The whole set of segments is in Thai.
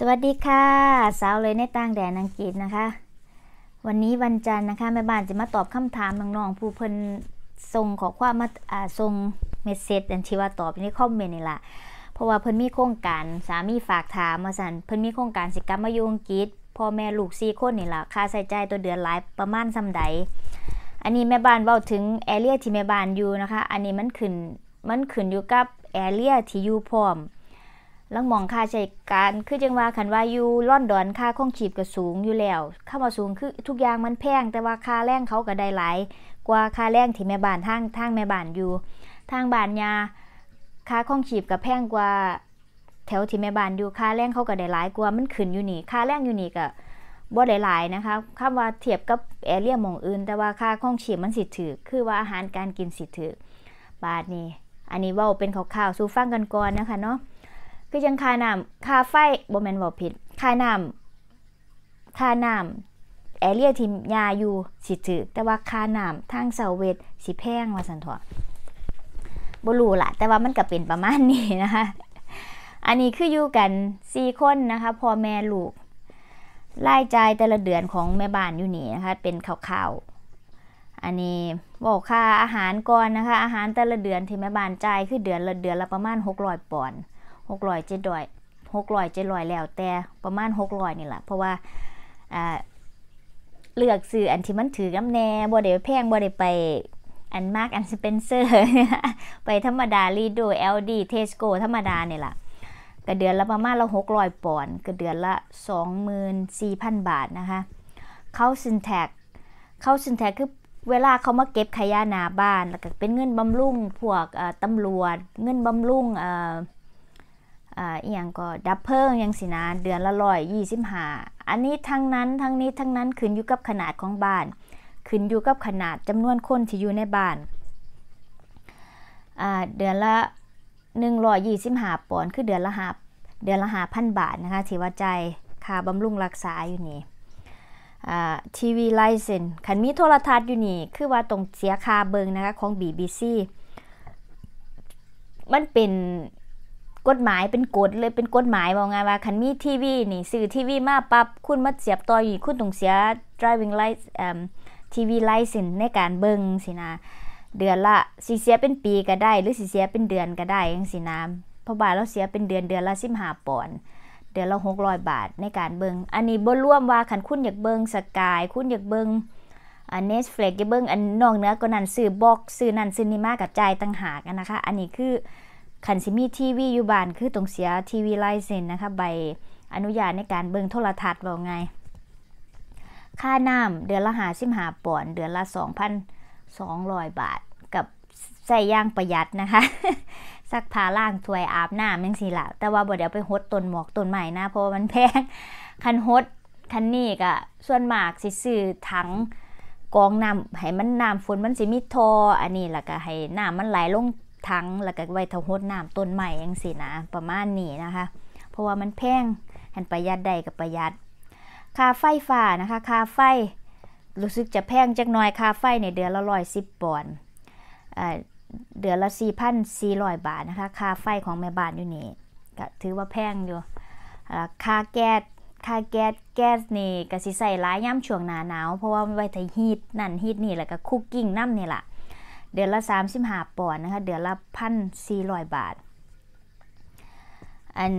สวัสดีค่ะสาวเลยในต่างแดนอังกฤษนะคะ วันนี้วันจันทร์นะคะแม่บ้านจะมาตอบคำถามน้องๆผู้เพิ่นส่งขอความมาส่งเมสเซจอันที่ว่าตอบในคอมเมนต์นี่แหละเพราะว่าเพิ่นมีโครงการสามีฝากถามมาสันเพิ่นมีโครงการสิกรรมมาอยู่อังกฤษพ่อแม่ลูกสี่คนนี่แหละค่าใช้จ่ายตัวเดือนหลายประมาณซำใดอันนี้แม่บ้านเว้าถึงแอเรียที่แม่บ้านอยู่นะคะ อันนี้มันขึ้นมันขึ้นอยู่กับแอเรียที่อยู่พร้อมลังมองค่าใช้การคือจังว่าคันว่าอยู่ลอนดอน ค่าข้องฉีบก็สูงอยู่แล้วค้ามาสูงคือทุกอย่างมันแพงแต่ว่าค่าแรงเขาก็ได้หลายกว่าค่าแรงที่แม่บ้านทางทางแม่บ้านอยู่ ทางบ้านยา ค่าข้องฉีบก็แพงกว่า แถวที่แม่บ้านอยู่ค่าแรงเขาก็ได้หลายกว่ามันขึ้นอยู่นี่ค่าแรงอยู่นี่ก็บ่ได้หลายนะคะคำว่าเทียบกับแอเรียมองอื่น แต่ว่าค่าข้องฉีบมันสิถือคือว่าอาหารการกินสิถือบาทนี่อันนี้ว่าเป็นข่าวๆสู้ฟังกันก่อนนะคะเนาะคือยังคาน้ำคาไฟบ่แมนบกผิด คาน้ำคาน้ำแอเรียทีมยาอยู่สิถือแต่ว่าคาน้ำทางเซาเวตสิแพงว่าสันทอะบลรูล่ะ แต่ว่ามันก็เป็นประมาณนี้นะคะ อันนี้คืออยู่กันสี่คนนะคะพ่อแม่ลูก รายจ่ายแต่ละเดือนของแม่บ้านอยู่นี่นะคะ เป็นข่าวๆอันนี้บอกค่าอาหารก่อนนะคะ อาหารแต่ละเดือนที่แม่บ้านจ่ายคือเดือนละเดือนละประมาณ600ปอนด์หกร้อยเจ็ดร้อยหกร้อยเจ็ดร้อยแล้วแต่ประมาณหกร้อยนี่แหละเพราะว่าเลือกซื้ออันที่มันถือกำแน่บ่ได้แพงบ่ได้ไปอันมากอันสเปนเซอร์ไปธรรมดารีดูเอลดีเทสโกธรรมดาเนี่ยล่ะก็เดือนละประมาณละหกร้อยปอนด์ก็เดือนละสองหมื่นสี่พันบาทนะคะเข้าซินแท็กเข้าซินแท็กคือเวลาเขามาเก็บขยะหนาบ้านแล้วก็เป็นเงินบำรุงพวกตำรวจเงินบำรุงอียังก็ดับเพิ่งยังสินะเดือนละร้อยยี่สิบห้าอันนี้ทั้งนั้นทั้งนี้ทั้งนั้น ขึ้นอยู่กับขนาดของบ้าน ขึ้นอยู่กับขนาดจำนวนคนที่อยู่ในบ้านเดือนละหนึ่งร้อยยี่สิบห้าปอนด์ คือเดือนละหาเดือนละหาพันบาทนะคะถือว่าใจค่าบำรุงรักษาอยู่นี่ทีวีไลเซนขันมีโทรทัศน์อยู่นี่ คือว่าตรงเสียคาเบิงนะคะ ของ BBC มันเป็นกฎหมายเป็นกฎเลยเป็นกฎหมายบอกไงว่าคันมีทีวีนี่สื่อทีวีมาปับคุณมาเสียบต่อย่คุณต้องเสีย driving l i c e n ทีวีไลเซนในการเบิงสินะเดือนละสีเสียเป็นปีก็ได้หรือสีเสียเป็นเดือนก็ได้ยังสินะเพราะบาทเราเสียเป็นเดือนเดือนละสิบห้าปอนด์เดือนละหกร้อยบาทในการเบิงอันนี้บนร่วมว่าขันคุณอยากเบิงสกาย คุณอยากเบิงอันเนสเฟลกอยากเบิงอันนองเนื้อก็นั่นซื้อบ็อกซื้อนั่นซื้อนี่มากกับใจต่างหากนะคะอันนี้คือขันสิมีทีวีอยู่บ้าน คือตรงเสียทีวีไลเซนนะคะใบอนุญาตในการเบิงโทรทัศน์ว่าไง ค่าน้ำเดือนละหาสิมหาปอน เดือนละ 2,200 บาทกับใส่ย่างประหยัดนะคะซักผ้าล่างถ้วยอาบน้ำยังสิละ แต่ว่าบ่เดี๋ยวไปหดต้นหมอกต้นใหม่นะ เพราะมันแพงคันหด คันนี้ก็ส่วนมากสิซื้อถังกองน้ำให้มันน้ำฝนมันสิมีทออันนี้ละก็ให้น้ำมันไหลลงถังแล้วก็ไว้ทหดน้ำต้นใหม่ยังสินะประมาณนี้นะคะเพราะว่ามันแพงหันประหยัดใดกับประหยัดค่าไฟฟ้านะคะค่าไฟรู้สึกจะแพงจักหน่อยค่าไฟในเดือนละร้อยสิบปอนด์เดือนละสี่พันสี่ร้อยบาทนะคะค่าไฟของแม่บ้านอยู่นี่ก็ถือว่าแพงอยู่ค่าแก๊สค่าแก๊สแก๊สนี่ก็สิใส่ร้ายย่ำช่วงหนาหนาว เพราะว่าไว้ท่ายฮีทนั่นฮีทนี่แล้วก็คุกกิ้งน้ำนี่แหละเดือนละ35ปอนด์นะคะ เดือนละพันสี่ร้อยบาท อัน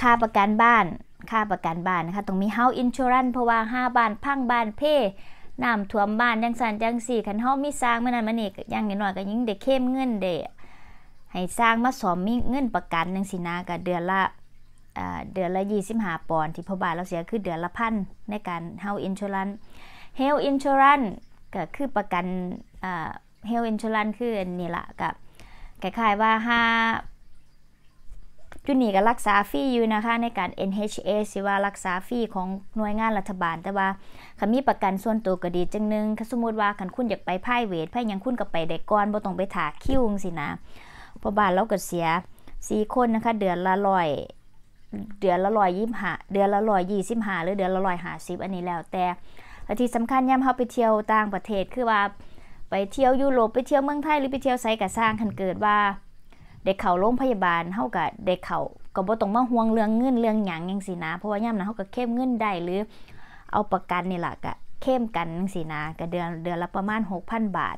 ค่าประกันบ้าน ค่าประกันบ้านนะคะตรงมีเฮาอินชูรันเพราะว่าห้าบ้าน พังบ้านเพ่ น้ำท่วมบ้านยังสันยังสี่ขันเฮามีสร้างมานันมานี่ยังนิหน่อยก็ยิ่งเด็กเข้มเงินเด็กให้สร้างมาสอมมีเงินประกันยังสินากับเดือนละเดือนละยี่สิบห้าปอนด์ที่พบาทเราเสียคือ เดือนละพันในการเฮาอินชูรันเฮลอินชูรันก็คือประกันเฮลอินชูรันคือนีนนีละกับคล้ายๆว่าห้าจุนี่ก็รักษาฟรีอยู่นะคะ ในการ NHA สิว่ารักษาฟรีของหน่วยงานรัฐบาล แต่ว่าคันมีประกันส่วนตัวก็ดีจังนึงคันสมมติว่าคันคุณอยากไปไพ่เวทไพ่ยังคุณก็ไปได้ก่อนบ่ต้องไปถาคิวสินะพอบาทเราก็เสียสี่คนนะคะ เดือนละร้อยเดือนละร้อยยี่ห้าเดือนละร้อยยี่สิบห้าหรือเดือนละร้อยห้าสิบอันนี้แล้วแต่ที่สำคัญย้ำเขาไปเที่ยวต่างประเทศคือว่าไปเที่ยวยุโรปไปเที่ยวเมืองไทยหรือไปเที่ยวไซกะสร้างคันเกิดว่าเด็กเข่าโรงพยาบาลเท่ากับเด็กเข่าก็บ่ต้องมาห่วงเรื่องเงินเรื่องหยังยังสินะเพราะว่าย่ำนะเ่าก็เข้มเงินได้หรือเอาประกันนี่แหละกะเข้มกันยังสินะก็เดือนเดือนละประมาณ 6,000 บาท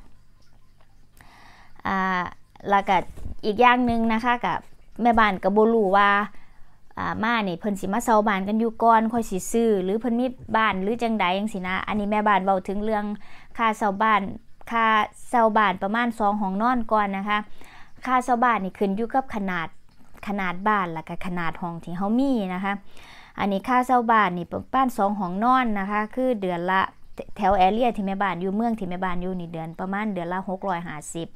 อ่าแล้วก็อีกอย่างหนึ่งนะคะกับแม่บ้านกับบลูว่าอ่ามาเนี่เพิ่นสิมาเซาบ้านกันอยู่ก่อนค่อยสิซื้อหรือเพิ่นมีบ้าน หรือจังใดยังสินะอันนี้แม่บ้านเบาถึงเรื่องค่าเซาบ้านค่าเซาบานประมาณสองห้องนอนก่อนนะคะ ค่าเซาบานนี่ขึ้นอยู่กับขนาดขนาดบ้านและก็ขนาดห้องที่เฮามีนะคะ อันนี้ค่าเซาบานนี่ประมาณสองห้องนอนนะคะ คือเดือนละแถวแอเรีย ที่แม่บ้านอยู่เมืองที่แม่บ้านอยู่นี่เดือนประมาณเดือนละหกร้อยห้าสิบ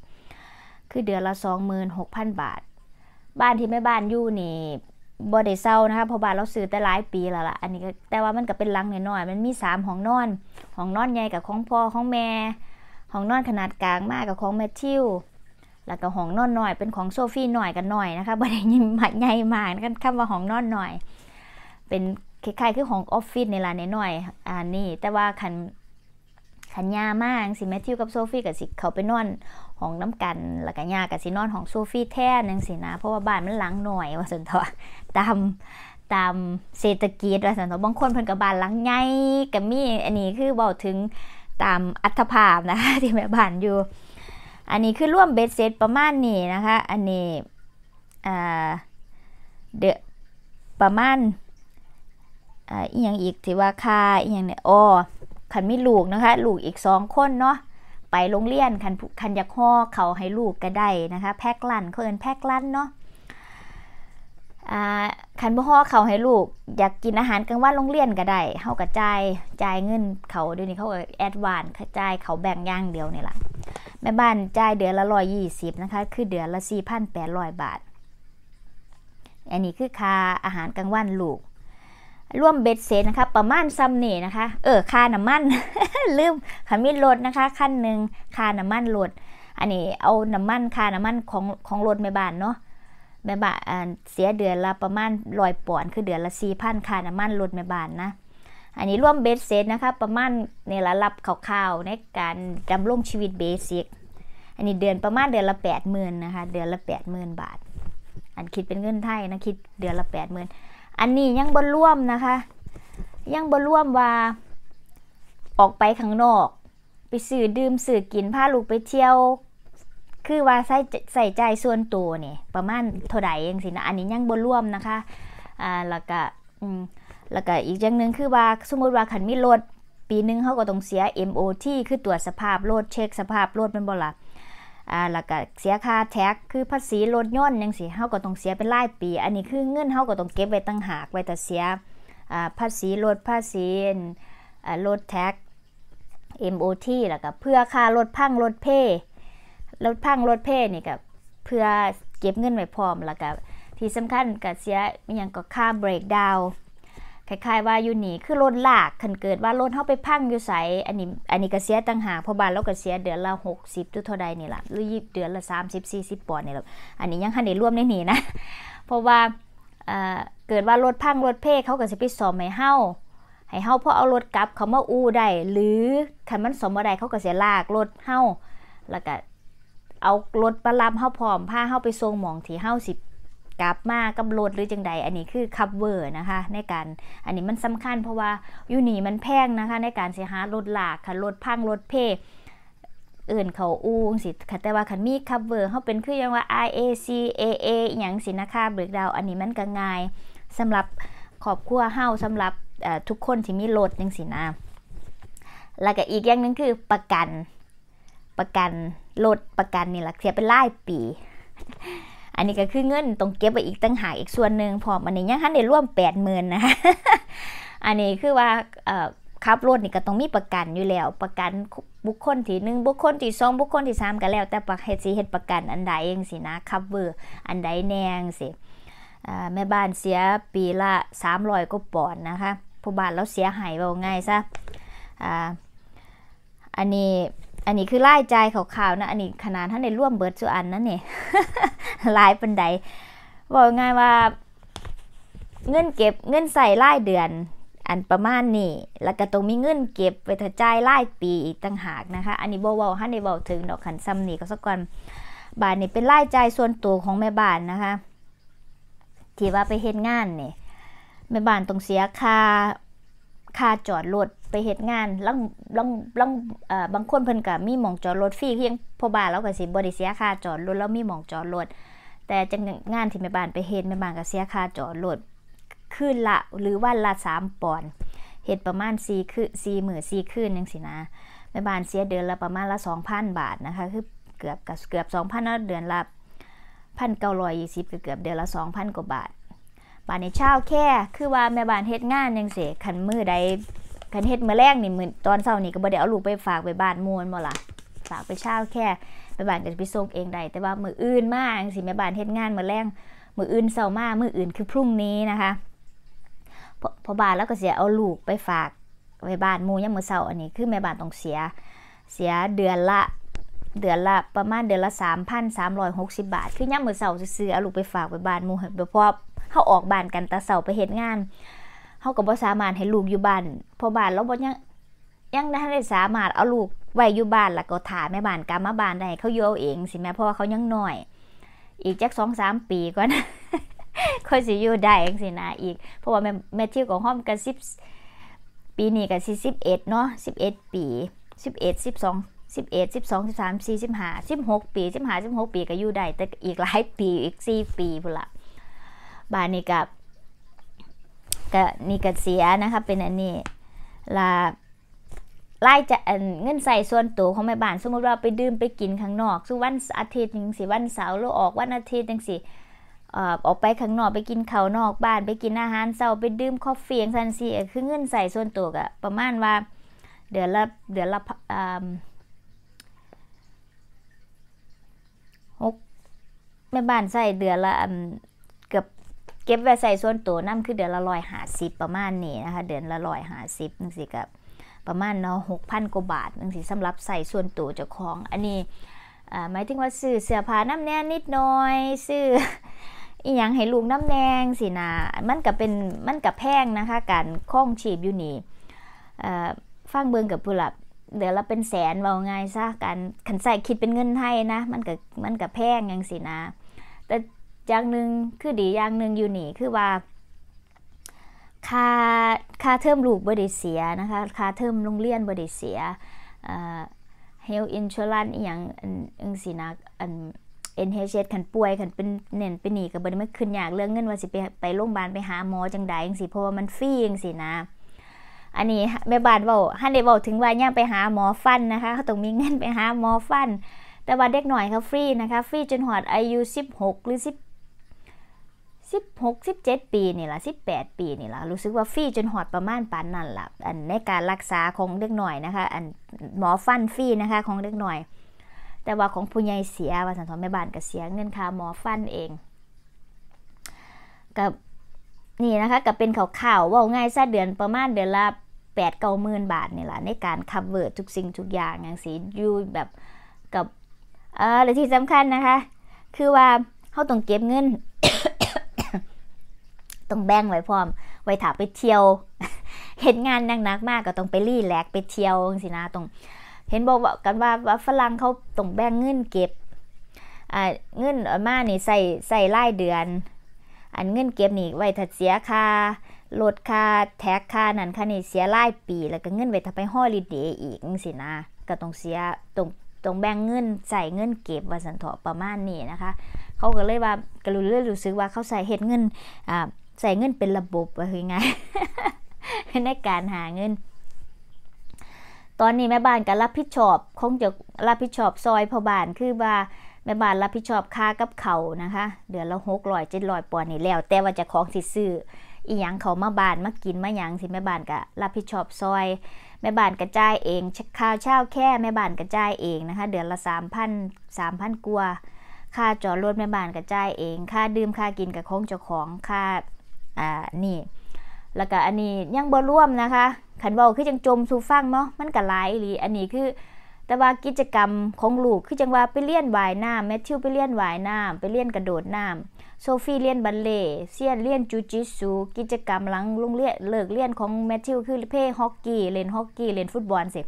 คือเดือนละสองหมื่นหกพันบาท บ้านที่แม่บ้านอยู่นี่บอได้เซานะคะ เพราะบ้านเราซื้อแต่หลายปีแล้วล่ะ อันนี้ก็แต่ว่ามันก็เป็นหลังน้อยๆมันมีสามห้องนอน ห้องนอนใหญ่กับของพ่อของแม่้องนอนขนาดกลางมากกับของแมทธิว แล้วก็ห้องนอนหน่อยเป็นของโซฟีหน่อยกันหน่อยนะคะบันไดยิ่งใหญ่มากนะคะคำว่าห้องนอนหน่อย เป็นคล้ายๆคือของออฟฟิศในลานน่อยอันนี้ แต่ว่าขันขันยามากสิแมทธิวกับโซฟีกับสิเขาไปนอนห้องน้ำกัน แล้วกันยากับสินอนห้องโซฟีแท้นังสินะเพราะว่าบ้านมันหลังหน่อย ว่าส่วนตัอตามตามเศรษฐกิจว่าส่วนตัอบางคนเพิ่นกับบ้านหลังใหญ่กับมีอันนี้คือบอกถึงตามอัตภาพนะคะที่แม่บ้านอยู่ อันนี้คือร่วมเบสเซต็ประมาณนี้นะคะ อันนี้เดประมาณอีกอย่างอีกที่ว่าค่าอีกอย่างเนี่ยอ้อขันมีลูกนะคะ ลูกอีกสองคนเนาะไปโรงเรียนคันคันยักห่อเขาให้ลูกก็ได้นะคะ แพ็กลันเขาเอินแพ็กลันเนาะคันพ่อเขาให้ลูกอยากกินอาหารกลางวันโรงเรียนก็ได้เขากะจ่ายจ่ายเงินเขาเดี๋ยวนี้เขาก็แอดวานกระจ่ายเขาแบ่งย่างเดียวนี่แหละแม่บ้านจ่ายเดือนละร้อยยี่สิบนะคะคือเดือนละสี่พันแปดร้อยบาทอันนี้คือค่าอาหารกลางวันลูกร่วมเบ็ดเสร็จนะคะ ประมาณซัมเน่นะคะเออค่าน้ำมันลืมขามิรถนะคะขั้นหนึ่งค่าน้ำมันรถอันนี้ เอาน้ำมันค่าน้ำมันของของรถแม่บ้านเนาะแม่บ้านเสียเดือนละประมาณลอยปอนคือเดือนละสี่พันค่าน้ำมันรถแม่บ้านนะ อันนี้ร่วมเบสเซตนะคะ ประมาณในระลับข่าวๆในการดำรงชีวิตเบสิก อันนี้เดือนประมาณเดือนละ 80,000ืนะคะ เดือนละ 80,000ืบาท อันคิดเป็นเงินไทยนะคิดเดือนละ 80,000ืนอันนี้ยังบนร่วมนะคะ ยังบนร่วมว่าออกไปข้างนอก ไปสื่อดื่มสื่อกินพาลูกไปเที่ยวคือว่าใส่ใส่ใจส่วนตัวเนี่ยประมาณเท่าใดเองสินะอันนี้ยังบ่ร่วมนะคะอ่าแล้วก็อืมแล้วก็อีกอย่างหนึ่งคือว่าสมมติว่าขันมีรถปีนึงเขาก็ต้องเสีย MOT คือตรวจสภาพรถเช็คสภาพรถเป็นบ่ละอ่าแล้วก็เสียค่าแท็ก คือภาษีรถยนอนยังสิเขาก็ต้องเสียเป็นรายปี อันนี้คือเงินเขาก็ต้องเก็บไว้ตั้งหากไว้แต่เสียอ่าภาษีรถภาษีอ่ารถแท็ก MOT แล้วก็เพื่อค่ารถพังรถเพ่รถพังรถเพ่นี่กับเพื่อเก็บเงินไว้พร้อมแล้วกับที่สำคัญกับเสียอย่างก็ค่าเบรกดาวคล้าย ๆว่าอยู่นี่คือรถลากคันเกิดว่ารถเข้าไปพังอยู่ใสอันนี้อันนี้ก็เสียต่างหากพอบานเราก็เสียเดือนละ 60ตวเท่าใดนี่ล่ะหรือยีบเดือนละ 30 40 ปอนด์นี่ล่ะอันนี้ยังคันได้ร่วมในหนีนะ เพราะว่าเกิดว่ารถพังรถเพ่เขาก็สิไปสอมให้เฮาให้เฮาพอเอารถกลับเขามาอู้ได้หรือคันมันสมบ่ได้เขาก็เสียลากรถเฮาแล้วก็เอารถประลับเข้าพร้อมผ้าเข้าไปทรงหมองที่เข้าสิกลับมากับรถหรือจังใดอันนี้คือคัพเวอร์นะคะในการอันนี้มันสำคัญเพราะว่ายูนีมันแพงนะคะ ในการเสียหารถหลากค่ะรถพังรถเพอื่นเขาอู้สิค่ะแต่ว่าคันมีคัพเวอร์เขาเป็นคือยังว่า IAC AA อย่างสินะคะเบิกดาว อันนี้มันก็ง่ายสำหรับขอบครัวเฮาสำหรับทุกคนที่มีรถจังสินะแล้วก็อีกอย่างนึงคือประกันประกันรถประกันนี่หลักเสียเป็นรายปี อันนี้ก็คือเงินตรงเก็บไปอีกตั้งหากอีกส่วนหนึ่งพอมันนี้ยังหันได้ร่วมแปดหมื่นนะคะอันนี้คือว่าขับรถนี่ก็ต้องมีประกันอยู่แล้วประกันบุคคลที่หนึ่งบุคคลที่สองบุคคลที่สามก็แล้วแต่ประเหตุสีเหตุประกันอันใดเองสินะคับเวอร์อันใดแนงสิแม่บ้านเสียปีละสามร้อยก็ปอนนะคะผู้บ้านแล้วเสียหายเบาง่ายซะอันนี้อันนี้คือไล่ใจขาวๆนะ อันนี้ขนาดท่านในร่วมเบิร์ดสุอันนั่นเนี่ยลายปันไดบอกง่ายว่าเงินเก็บ เงินใส่ไล่เดือน อันประมาณนี้แล้วก็ต้องมีเงินเก็บไปถจ่ายไล่ปีีต่างหากนะคะอันนี้บอเว่าท่านในบอกถึงดอกขันซ้ำนี่ก็สักก่อนบานนี่เป็นไล่ใจส่วนตัวของแม่บ้านนะคะที่ว่าไปเห็นงานเนี่ยแม่บ้านต้องเสียค่าค่าจอดรถไปเหตุงานลังลังลังเอ่อบางคนเพิ่นก็มีหม่องจอดรถฟรีเพียงพอบ้านแล้วก็สิบ่ได้เสียค่าจอดรถแล้วมีหม่องจอดรถ แต่จังงานที่แม่บ้านไปเฮ็ดแม่บ้านก็เสียค่าจอดรถคืนละ หรือวันละ 3ปอนด์เฮ็ดประมาณ4คือ4มื้อ4คืนจังซี่นะแม่บ้านเสียเดือนละประมาณละ2,000บาทนะคะ คือเกือบกับเกือบ 2,000เนาะ เดือนละ1,920ก็เกือบเดือนละ2,000กว่าบาท บาดนี้เช้าแค่คือว่าแม่บ้านเฮ็ดงานจังซี่คันมื้อใดคันเฮ็ดมื้อแรงนี่เหมือนตอนเร้านี่ก็บ่ได้เอาลูกไปฝากไปบ้านมวนบ่ล่ะฝากไปเช่าแค่ ไปบ้านก็ไปส่งเองได้แต่ว่ามืออื่นมากสิี่แม่บ้านเฮ็ดงานมื้อแรงมืออื่นเร้ามากมืออื่นคือพรุ่งนี้นะคะ พอบ้านแล้วก็เสียเอาลูกไปฝากไปบ้านมู่ยังมือเร้าอันนี้คือแม่บ้านต้องเสียเสียเดือนละเดือนละประมาณเดือนละ3,360บาทคือย่งมมือเร้าซื้อเอาลูกไปฝากไปบ้านหมู่เพราะเขาออกบ้านกันแต่เร้าไปเฮ็ดงานเขาก็บ่สามารถให้ลูกอยู่บ้านพอบ้านแล้วบ่ยังยังได้สามารถเอาลูกไว้อยู่บ้านแล้วก็ถ่าแม่บ้านกลับมาบ้านได้เขาอยู่เอาเองสิแม่เพราะว่าเขายังน้อย อีกจักสองสามปีก่อนค่อยสิอยู่ได้เองสินะอีกเพราะว่าแม่แม่ที่ของห้องกันสิบปีนี้กันสิสิบเอ็ดเนาะสิบเอ็ดปีสิบเอ็ดสิบสองสิบเอ็ดสิบสองสิบสามสี่สิบห้าสิบหกปีสิบห้าสิบหกปีก็อยู่ได้ แต่อีกหลายปีอีกสี่ปีพุ่นละบ้านนี้กับก็นี่ก็เสียนะคะเป็นอันนี้ลาไล่จะเงินใส่ส่วนตัวของแม่บ้าน สมมติว่าไปดื่มไปกินข้างนอกสุวันอาทิตย์จังสิวันเสาร์เราออกวันอาทิตย์จังสิออกไปข้างนอกไปกินข้าวนอก บ้านไปกินอาหารเสาร์ไปดื่มกาแฟซันสีคือเงินใส่ส่วนตัวกะประมาณว่าเดือนละเดือนละหกแม่บ้านใส่เดือนละเก็บไว้ใส่ส่วนตัวน้ำคือเดือนละร้อยหาสิบประมาณนี้นะคะเดือนละร้อยหาสิบนึงสิกับประมาณเนาะหกพันกว่าบาทนึงสิสำหรับใส่ส่วนตัวเจ้าของ อันนี้หมายถึงว่าซื้อเสื้อผ้าน้ำแน่นิดหน่อย ซื้ออีหยังให้ลูกน้ำแดงสินะมันกับเป็นมันกับแพงนะคะการคล้องฉีบอยู่นี่ฟังเบิงกับผู้หลับเดี๋ยวเราเป็นแสนเราไงซะการขันใส่คิดเป็นเงินไทยนะมันกับมันกับแพงยังสินะแต่อย่างหนึ่งคือดีอย่างหนึ่งอยู่หนีคือว่าค่าค่าเทอมลูกบริเสียนะคะค่าเทอมโรงเรียนบริเสียเฮลอินชอลันอย่าังอึงสีนักอันเอ็นเฮชขันป่วยขันเป็นเน่นเป็นหนีกับบริเม่ขึ้นอยากเรื่องเงินว่าสิไปไปโรงพยาบาลไปหาหมอจังใดจังสิเพราะว่ามันฟรีจังสินะ อันนี้ แม่บ้านบอกฮันเดบอกถึงว่าย่างไปหาหมอฟันนะคะเขาต้องมีเงินไปหาหมอฟัน แต่ว่าเด็กหน่อยเขาฟรีนะคะฟรีจนหอดอายุ 16หรือิ16 17ปีนี่ละ18 ปีนี่ละรู้สึกว่าฟรีจนหอดประมาณปานนั่นละอันในการรักษาของเด็กหน่อยนะคะอันหมอฟันฟรีนะคะของเด็กหน่อย แต่ว่าของผู้ใหญ่เสียว่าสันทอแม่บ้านก็เสียเงินค่าหมอฟันเอง กับนี่นะคะกับเป็นข่าวข่าวว่าง่ายซะเดือนประมาณเดือนละแปดเก้าหมื่นบาทนี่แหละในการคัฟเวอร์ทุกสิ่งทุกอย่างอย่างสีอยู่แบบกับเออและที่สำคัญนะคะคือว่าเขาต้องเก็บเงินต้องแบ่งไว้พร้อม ไว้ถาไปเที่ยวเห็นงานหนักๆมากก็ต้องไปรีแลกไปเที่ยวสินะตรงเห็นบอกกันว่าวฝรั่งเขาต้องแบ่งเงินเก็บเงินมานี่ใส่ใส่รายเดือนอันเงินเก็บนี่ไว้ถ้ดเสียค่าลดค่าแท็กค่านั้นค่านี่เสียรายปี แล้วก็เงินไว้ถ้าไปฮอลิเดย์อีกสินะก็ต้องเสียตรงตรงแบ่งเงินใส่เงินเก็บวัาสันเถาะประมาณนี้นะคะ เขาก็เลยว่าก็รู้เรื่อรู้สึกว่าเขาใส่เห็ดเงินอ่าใส่เงินเป็นระบบว่าคือไงในการหาเงิน ตอนนี้แม่บ้านก็รับผิดชอบคงจะรับผิดชอบซอยพอบ้านคือว่า แม่บ้านรับผิดชอบค่ากับเขานะคะเดือนละหกร้อยเจ็ดร้อยปอนด์นี่แล้วแต่ว่าจะของสิซื้ออีหยังเขามาบานมากินมาหยังสิแม่บ้านก็รับผิดชอบซอยแม่บ้านกระจายเอง ค่าเช่าแค่แม่บ้านกระจายเองนะคะเดือนละสามพันสามพันกว่าค่าจอดรถแม่บ้านกระจายเอง ค่าดื่มค่ากินกับของเจ้าของค่าอ่า นี่ แล้วก็อันนี้ ยังบร่วมนะคะ ขันบอกคือจังจมสูฟังเนาะ มันก็หลหรืออันนี้คือ แต่ว่ากิจกรรมของลูก คือจังว่าไปเลี้ยนวายน้ำแมทธิวไปเลี้ยนวายน้ำไปเลี้ยนกระโดดน้ำโซฟีเลี้ยนบัลเล่เซียนเลี้ยนจูจิสูกิจกรรมหลังลุงเลี้ยเลิกเลี้ยนของแมทธิวคือเพ่ฮอกกี้เล่นฮอกกี้เล่นฟุตบอลเสร็จ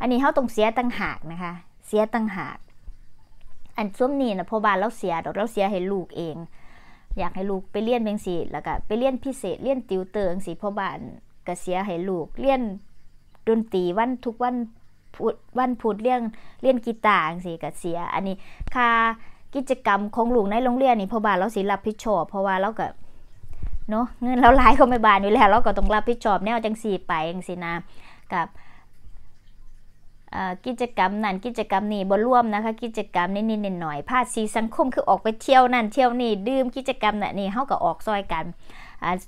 อันนี้เขาต้องเสียตังหากนะคะ เสียตังหากอันซุ้มนี่นะพอบานแล้วเสีย ดอกแล้วเสียให้ลูกเองอยากให้ลูกไปเรียนเพลงสีแล้วก็ไปเรียนพิเศษเรียนติวเตอร์สีพ่อบ้านกระเสียให้ลูกเรียนดนตรีวันทุกวันพูดวันพูดเรื่องเรียนกีตาร์สีกระเสียอันนี้ค่ากิจกรรมของลูกในโรงเรียนนี่พ่อบ้านเราสิรับผิดชอบ เพราะว่าเราก็เนาะเงินเราหลายเขาไม่บานอยู่แล้วเราก็ต้องรับผิดชอบแนวจังสีไปจังสีนะกับกิจกรรมนั่นกิจกรรมนี่บร่วมนะคะ กิจกรรมนิดๆหน่อยๆภาคสีสังคมคือออกไปเที่ยวนั่นเที่ยวนี่ดื่มกิจกรรมนั่นนี่เฮาก็ออกซอยกัน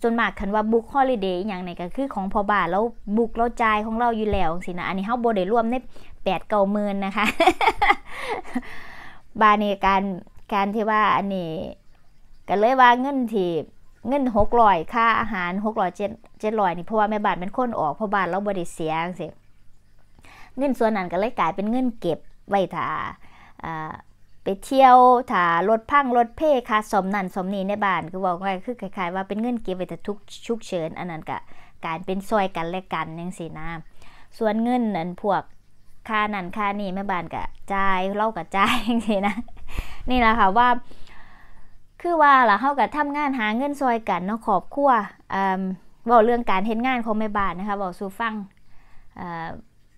จนมากคันว่าบุกฮอลิเดย์อย่างหนก็คือของพอบาแล้วบุกเราจ่ายของเราอยู่แล้วสินะอันนี้เฮาบ่ได้ร่วมในแปดเก้าหมื่นนะคะบานี่การการที่ว่าอันนี้ก็เลยว่าเงินที่เงินหกร้อยค่าอาหารหกร้อยเจ็ดเจ็ดร้อยนี่เพราะว่าแม่บ้านเป็นคนออกพอบานเราบ่ได้เสียสิเงินส่วนนั้นก็เลยกลาย เป็นเงินเก็บไว้ถ้าไปเที่ยวถ้ารถพังรถเพ่ค่าสมนั่นสมนี้ในบ้านคือบอกว่าคือคล้ายๆว่าเป็นเงินเก็บไว้แต่ทุกชุกเฉินอันนั้นก็การเป็นซอยกันและกันยังสินะส่วนเงินนั้นพวกค่านั่นค่านี่แม่บ้านก็จ่ายเล่ากับจ่ายยังสินะ นี่แหละค่ะว่าคือว่าล่ะเฮากับทำงานหาเงินซอยกันเนาะขอบครัวเอ่อบอกเรื่องการเฮ็ดงานของแม่บ้านนะคะบอกสู่ฟัง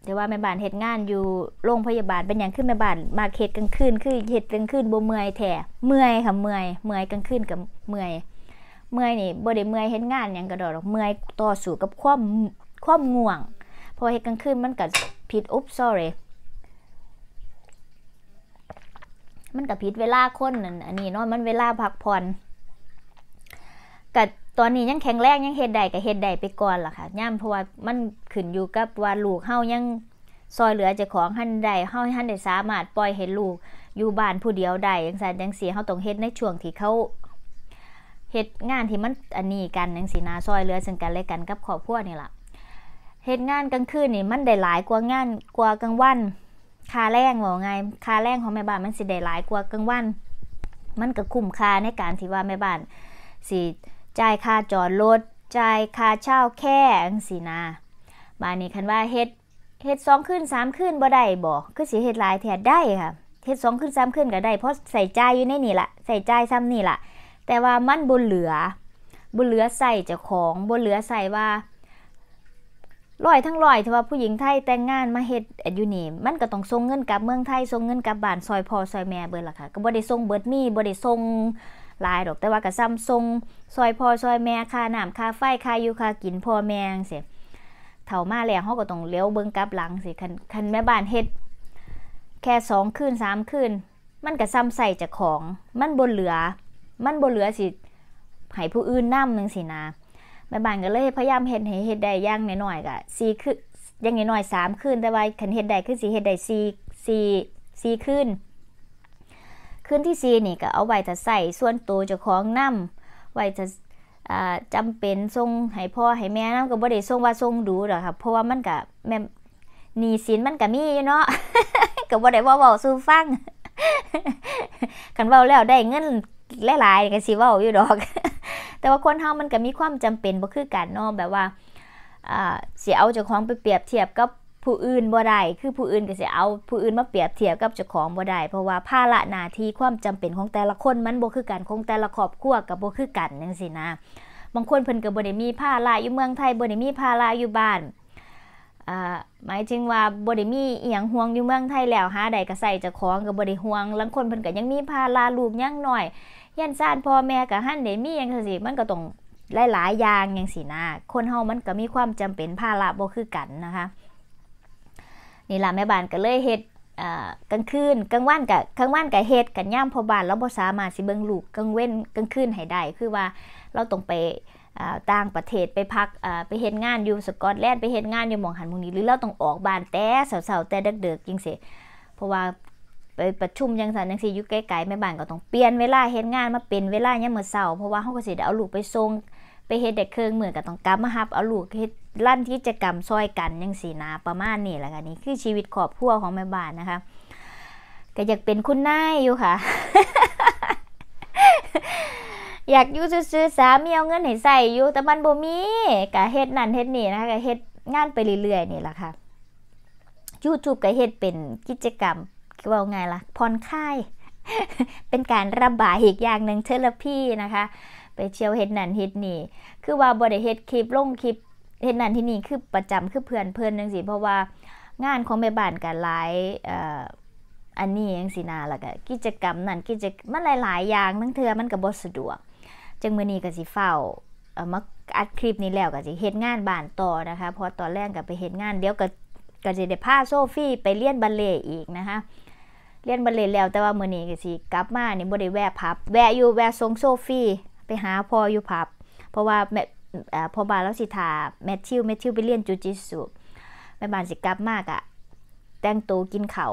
แต่ว่าแม่บ้านเหตุงานอยู่โรงพยาบาลเป็นอย่างขึ้นแม่บ้านมาเขตกลางคืนคือเหตุกลางคืนบ่เมื่อยแท้เมื่อยค่ะเมื่อยเมื่อยกลางคืนกับเมื่อยเมื่อยนี่บ่ได้เมื่อยเฮ็ดงานอย่างกระดอกเมื่อยต่อสู้กับความความง่วงพอเฮ็ดกลางคืนมันก็ผิดอุ๊บซอรี่มันก็ผิดเวลาคนนั่นอันนี้เนาะมันเวลาพักผ่อนก็ตอนนี้ยังแข็งแรงยังเฮ็ดได้กับเฮ็ดได้ไปก่อนล่ะค่ะย่ำเพราะว่ามันขึ้นอยู่กับว่าลูกเฮายังซอยเหลือจะของหันใดเฮาให้หันได้สามารถปล่อยให้ลูกอยู่บ้านผู้เดียวได้จังซั่นจังซี่เฮาต้องเฮ็ดในช่วงที่เขาเฮ็ดงานที่มันอันนี้กันจังซี่นะซอยเหลือซึ่งกันและกันกับครอบครัวนี่ล่ะเฮ็ดงานกลางคืนนี่มันได้หลายกว่างานกว่ากลางวันค่าแรงว่าไงค่าแรงของแม่บ้านมันสิได้หลายกว่ากลางวัน มันก็คุ้มค่าในการที่ว่าแม่บ้านสิจ่ายค่าจอดรถ จ่ายค่าเช่าแค่อังสีนา บานนี้คันว่าเฮ็ด เฮ็ดสองขึ้นสามขึ้นบ่ได้บ่คือสิเฮ็ดหลายแทนได้ค่ะ เฮ็ดสองขึ้นสามขึ้นก็ได้เพราะใส่ใจอยู่ในนี่ละใส่ใจซ้ำนี่ละ แต่ว่ามันบนเหลือ บนเหลือใส่เจ้าของบนเหลือใส่ว่าลอยทั้งลอยที่ว่าผู้หญิงไทยแต่งงานมาเฮ็ดอยู่นี่ มันก็ต้องส่งเงินกลับเมืองไทยส่งเงินกลับบ้านซอยพอซอยแม่เบิดล่ะค่ะก็บ่ได้ส่งเบิดมีบ่ได้ส่งลายดอก แต่ว่ากับซัมซุงซอยพอซอยแม่ค่าน้ำค่าไฟค่ายูค่ากินพ่อแม่เสียเถ่ามาแล้วเขาก็ต้องเลี้ยวเบิ้งกลับหลังสิคันคันแม่บ้านเฮ็ดแค่สองคืนสามคืนมันกับซ้ำใส่จากของ มันบนเหลือ มันบนเหลือสิให้ผู้อื่นนั่มหนึ่งสินะแม่บ้านก็เลยพยายามเฮ็ดให้เฮ็ดได้ย่างน้อยๆกะสี่คืนย่างน้อยสามคืนแต่ว่าคันเฮ็ดได้คือส่เฮ็ดได้สี่สี่สี่คืนึ้นที่ซีนี่ก็เอาไว้ถ้าใส่ส่วนตัวเจ้าของนำไว้ถ้าจำเป็นทรงให้พ่อให้แม่นำก็บ่ได้ทรงว่าทรงดูดอกค่ะเพราะว่ามันก็แม่หนีสินมันก็มีอยู่เนาะก็บ่ได้ว่าเว้าสู่ฟังคันเว้าแล้วได้เงินหลาย ๆก็สิเว้าอยู่ดอก แต่ว่าคนเฮามันก็มีความจำเป็นบ่คือกันเนาะแบบว่าอ่าสิเอาเจ้าของไปเปรียบเทียบกับผู้อื่นบ่ได้คือผู้อื่นก็สิเอาผู้อื่นมาเปรียบเทียบกับเจ้าของบ่ได้เพราะว่าภาระหน้าที่ความจำเป็นของแต่ละคนมันบ่คือกันของแต่ละครอบครัวกับบ่คือกันจังซี่นะบางคนเพิ่นก็บ่ได้มีภาระอยู่เมืองไทยบ่ได้มีภาระอยู่บ้านอ่าหมายถึงว่าบ่ได้มีอีหยังห่วงอยู่เมืองไทยแล้ว หาใดก็ใส่เจ้าของก็บ่ได้ห่วงลางคนเพิ่นก็ยังมีภาระลูกยังน้อยยันซ่านพ่อแม่ก็หันได้มีหยังจังซี่มันก็ต้องหลายๆอย่างจังซี่นะ คนเฮามันก็มีความจำเป็นภาระบ่คือกันนะคะนี่ล่ะแม่บ้านก็เลยเฮ็ดกลางคืนกลางวันกับกลางวันกับเฮ็ดกันย่ามพอบ้านแล้วบ่สามารถสิเบิ่งลูกกลางเว้นกลางคืนให้ได้คือว่าเราต้องไปต่างประเทศไปพักไปเฮ็ดงานอยู่สกอตแลนด์ไปเฮ็ดงานอยู่หม่องหันมุงนี้ หรือเราต้องออกบ้านแต่เสาๆแต่ดึกๆจังซี่เพราะว่าไปประชุมยังสันยังสีอยู่ไกลๆแม่บ้านก็ต้องเปลี่ยนเวลาเฮ็ดงานมาเป็นเวลายามมื้อเช้าเพราะว่าเฮาก็สิได้เอาลูกไปส่งไปเฮ็ดเด็กเครื่องมือก็ต้องกลับมารับเอาลูกเฮ็ดลั่นที่จกรรมซอยกันยังสีนาประมาณนี้แหละค่ะนี่คือชีวิตครอบครัวของแม่บ้านนะคะก็อยากเป็นคุณนายอยู่ค่ะ อยากอยู่ซื้อสามีเอาเงินให้ใส่อยู่ แต่มันบ่มีกะเฮ็ดนั่นเฮ็ดนี่นะคะกะเฮ็ดงานไปเรื่อยๆนี่แหละค่ะ YouTube ก็เฮ็ดเป็นกิจกรรมว่าไงล่ะผ่อนคลาย เป็นการระบายอีกอย่างหนึ่งเทเลพีนะคะ ไปเชียวเฮ็ดนั่นเฮ็ดนี่ คือว่าบ่ได้เฮ็ดคลิปลงคลิปเห็นนั่นที่นี่คือประจำคือเพื่อนเพื่อนจังสิเพราะว่างานของแม่บ้านกันหลายอันนี้ยังสินาลวก็กิจกรรมนั่นกิจมันหลายๆ อย่างทั้งเธอมันก็บ่สะดวกจังมื้อนี้ก็สิเฝ้าเออมาอัดคลิปนี้แล้วก็สิเฮ็ดงานบ้านต่อนะคะเพราะตอนแรกก็ไปเฮ็ดงานเดี๋ยวก็ก็สิได้พาโซฟี่ไปเรียน บัลเล่อีกนะคะเรียนบัลเล่แล้ว แต่ว่ามื้อนี้ก็สิกลับมานี่บ่ได้แวะพับแวะอยู่แวะทรงโซฟี่ไปหาพ่ออยู่พับเพราะว่าแม่พอบาแล้วสิทาแมทธิวแมทธิวไปเรียนจูจิสุแม่บ้านสิกลับมากอะแต่งตัวกินเขา่า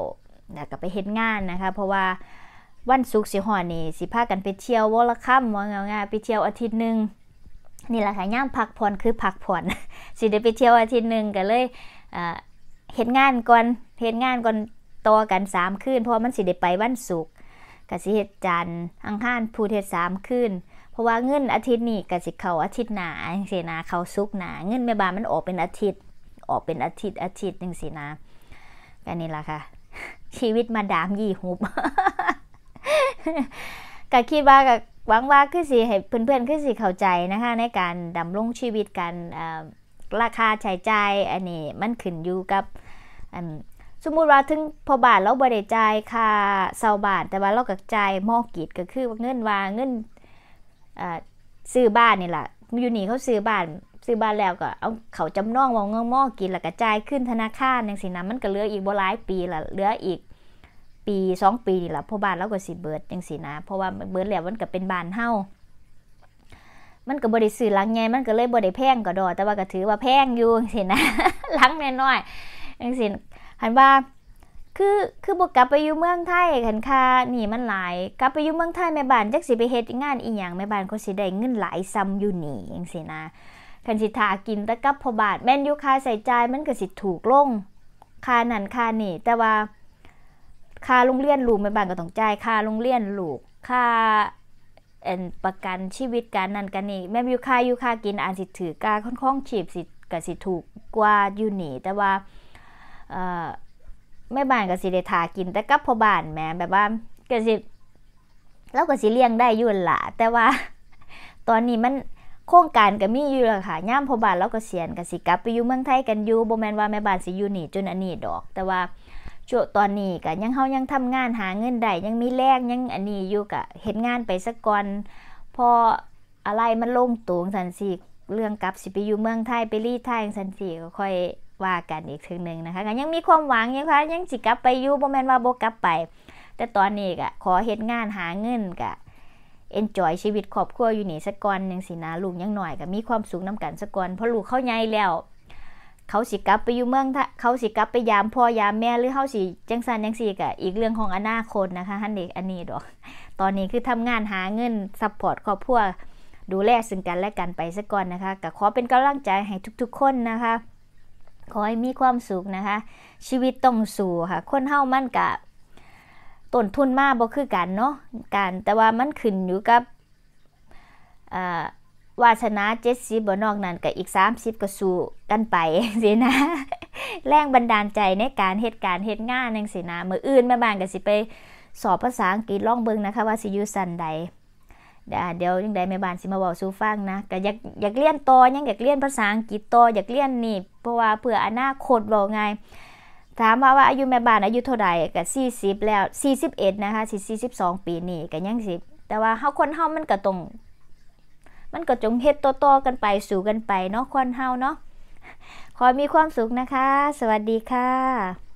แล้วก็ไปเฮ็ดงานนะคะเพราะว่าวันศุกร์สิหอนี่ สิพากันไปเที่ยววอลคัมว่าง่างาไปเที่ยวอาทิตย์หนึ่งนี่แหละค่ะย่างพักผ่อนคือพักผ่อน สิได้ไปเที่ยวอาทิตย์หนึ่งก็เลยเฮ็ดงานก่อนเฮ็ดงานก่อนต่อกันสามคืนเพราะมันสิได้ไปวันศุกร์ก็สิเฮ็ดจันทร์อังคารพูเทศสามคืนราะว่าเงินอาทิตย์นี้ก็สิเขาอาทิตย์หนา่ังซีนะเขาซุกหนาเงินแม่บ้านมันออกเป็นอาทิตย์ออกเป็นอาทิตย์อาทิตย์่ังซีนะก็นี่ล่ะค่ะชีวิตมาดามยี่หุบก็คิดว่าก็หวังว่าคือสิให้เพื่อนๆคือสิเข้าใจนะคะในการดำรงชีวิตการราคาใช้จ่ายอันนี้มันขึ้นอยู่กับสมมุติว่าถึงพอบาทเราบริจ่ายค่าเสาบาทแต่ว่าเรากับจ่ายมอกีดก็คือเงินว่าเงินซื้อบ้านนี่แหละ ยูนี่เขาซื้อบ้าน ซื้อบ้านแล้วก็เอาเขาจำนองวางเงาหม้อกินแล้วก็จ่ายขึ้นธนาคารอย่างสินะ มันก็เหลืออีกบ่หลายปีละเหลืออีกปีสองปีนี่แหละเพราะบ้านเราก็สิเบิดอย่างสินะเพราะว่าเบิดแล้วมันก็เป็นบ้านเฮามันก็บริสื่อลังไงมันก็เลยบริแพงก็ดอแต่ว่าก็ถือว่าแพงอยู่อย่างสินะลังน้อยๆอย่างสิคันว่าคือคือบ่กลับไปอยู่เมืองไทยคันค่านี่มันหลายกลับไปอยู่เมืองไทยแม่บ้านจักสิไปเฮ็ดงานอีหยังแม่บ้านก็สิได้เงินหลายซ้ำอยู่นี่จังซี่นะคันสิทากินแต่กับพอบาทแม่นอยู่ค่าใส่จ่ายมันก็สิถูกลง ค่านั่นค่านี่แต่ว่าค่าโรงเรียนลูกแม่บ้านก็ต้องจ่ายค่าโรงเรียนลูกค่าประกันชีวิตการนั่นกันนี่แม่อยู่ค่าอยู่ค่ากินอ่านสิถือกาค่อนข้องฉีบสิก็สิถูกกว่าอยู่นี่แต่ว่าเอ่อแม่บ้านกับสิเดทากินแต่กับพ่อบ้านแม่แบบว่าก็สิเราก็สิเลี้ยงได้ยุ่นละแต่ว่าตอนนี้มันโครงการก็มีอยู่ละค่ะย่ามพ่อบ้านเราก็เสียนก็สิกลับไปอยู่เมืองไทยกันอยู่บ่แม่นว่าแม่บ้านสิอยู่นี่จนอันนี้ดอก แต่ว่าช่วงตอนนี้ก็ยังเฮายังทำงานหาเงินได้ยังมีแรงยังอันนี้อยู่ก็เห็นงานไปสักก่อนพออะไรมันลงตัวสันสิเรื่องกลับสิไปอยู่เมืองไทยไปรีไทยสันสิก็ค่อยว่ากันอีกทีหนึ่งนะคะ ยังมีความหวังยังคะยังจิกลับไปอยู่บ่แมนว่าบ่กลับไป แต่ตอนนี้ก็ขอเฮ็ดงานหาเงินกะเอนจอยชีวิตครอบครัวอยู่นี่สักก่อนยังสินะลูกยังหน่อยก็มีความสุขนำกันสักก่อนเพราะลูกเขาใหญ่แล้วเขาสิกลับไปอยู่เมืองเขาสิกลับไปยามพ่อยามแม่หรือเขาสิจังสันจังสี่กะอีกเรื่องของอนาคตนะคะฮันเด็กอันนี้ดอกตอนนี้คือทำงานหาเงินซัพพอร์ตครอบครัวดูแลซึ่งกันและกันไปสักก่อนนะคะก็ขอเป็นกำลังใจให้ทุก ๆ คนนะคะขอให้มีความสุขนะคะ ชีวิตต้องสู่ค่ะ คนเฮามันกะต้นทุนมากบ่คือกันเนาะการ แต่ว่ามันขึ้นอยู่กับวาสนาเจ็ดสิบบ่นอกนั้นกับอีกสามสิบก็สู้กันไปสินะ แรงบันดาลใจในการเหตุการณ์เหตุงานนั่งสินะ มืออื่นแม่บ้านก็สิไปสอบ ภาษาอังกฤษล่องเบิงนะคะว่า สิยูสันใดเดี๋ยวยังไดแม่บ้านสิมาบอกสู่ฟังนะก็อยากอยากเรียนต่อยังอยากเรียนภาษาอังกฤษต่ออยากเรียนนี่ราะว่าเผื่ออนาคตบอกไง ถามว่าว่าอายุแม่บ้านอายุเท่าไหร่ก็40 แล้ว 41 นะคะสิ42 ปีนี่ก็ยังสิแต่ว่าเฮาคนเฮามันก็ตรง มันก็จงเฮ็ดโตๆกันไปสู่กันไปเนาะคนเฮาเนาะขอมีความสุขนะคะ สวัสดีค่ะ